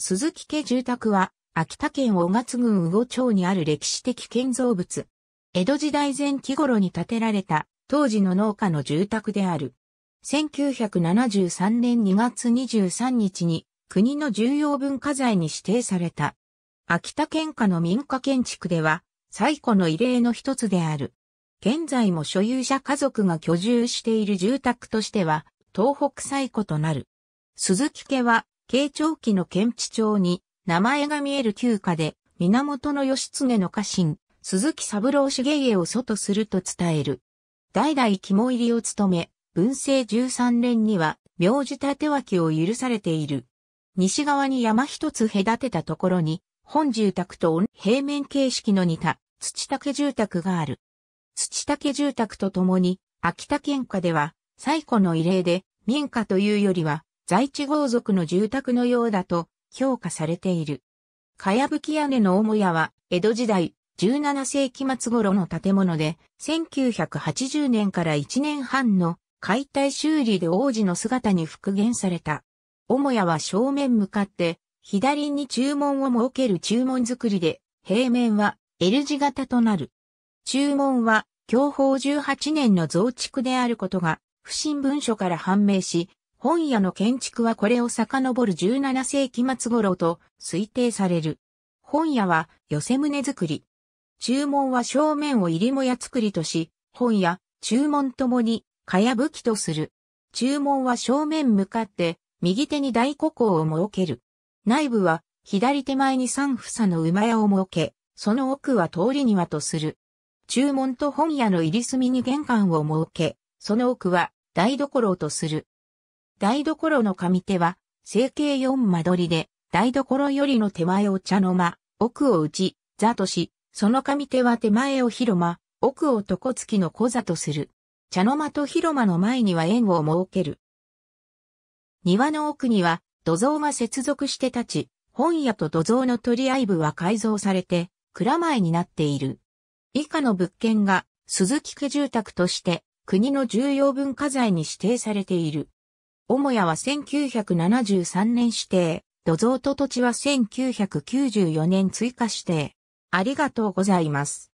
鈴木家住宅は、秋田県小勝郡魚町にある歴史的建造物。江戸時代前期頃に建てられた、当時の農家の住宅である。1973年2月23日に、国の重要文化財に指定された。秋田県下の民家建築では、最古の異例の一つである。現在も所有者家族が居住している住宅としては、東北最古となる。鈴木家は慶長期の県地町に名前が見える旧家で、源義経の家臣、鈴木三郎茂家を祖とすると伝える。代々肝入りを務め、文政13年には、名字立脇を許されている。西側に山一つ隔てたところに、本住宅と平面形式の似た土竹住宅がある。土竹住宅とともに、秋田県下では、最古の異例で、民家というよりは、在地豪族の住宅のようだと評価されている。かやぶき屋根の母屋は、江戸時代、17世紀末頃の建物で、1980年から1年半の解体修理で王子の姿に復元された。母屋は正面向かって、左に注文を設ける注文作りで、平面は L 字型となる。注文は、享保18年の増築であることが、不審文書から判明し、本屋の建築はこれを遡る17世紀末頃と推定される。本屋は寄せ棟作り。注文は正面を入りもや作りとし、本屋、注文ともに、かやぶきとする。注文は正面向かって、右手に大古行を設ける。内部は、左手前に三房の馬屋を設け、その奥は通り庭とする。注文と本屋の入り隅に玄関を設け、その奥は台所とする。台所の上手は、整形4間取りで、台所よりの手前を茶の間、奥を打ち、座とし、その上手は手前を広間、奥を床付きの小座とする。茶の間と広間の前には縁を設ける。庭の奥には土蔵が接続して立ち、本屋と土蔵の取り合い部は改造されて、蔵前になっている。以下の物件が鈴木家住宅として国の重要文化財に指定されている。母屋は1973年指定、土蔵と土地は1994年追加指定。ありがとうございます。